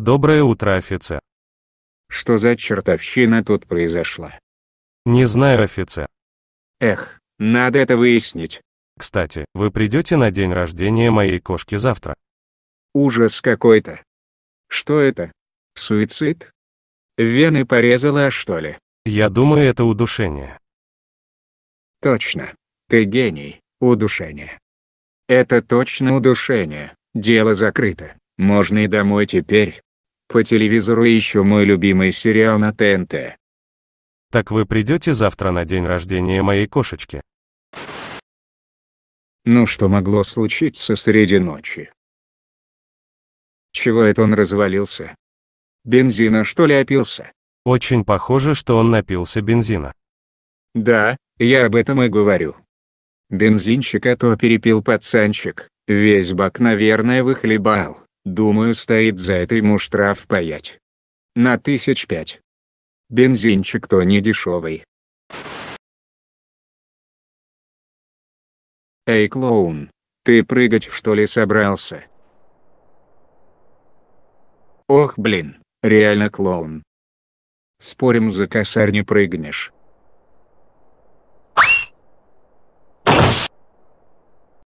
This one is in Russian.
Доброе утро, офицер. Что за чертовщина тут произошла? Не знаю, офицер. Эх, надо это выяснить. Кстати, вы придете на день рождения моей кошки завтра? Ужас какой-то. Что это? Суицид? Вены порезала, что ли? Я думаю, это удушение. Точно. Ты гений. Удушение. Это точно удушение. Дело закрыто. Можно и домой теперь. По телевизору еще мой любимый сериал на ТНТ. Так вы придете завтра на день рождения моей кошечки? Ну что могло случиться среди ночи? Чего это он развалился? Бензина что ли опился? Очень похоже, что он напился бензина. Да, я об этом и говорю. Бензинчика то перепил пацанчик, весь бак наверное выхлебал. Думаю стоит за этой ему штраф паять. На тысяч пять. Бензинчик-то не дешевый. Эй клоун, ты прыгать что ли собрался? Ох блин, реально клоун. Спорим за косарь не прыгнешь.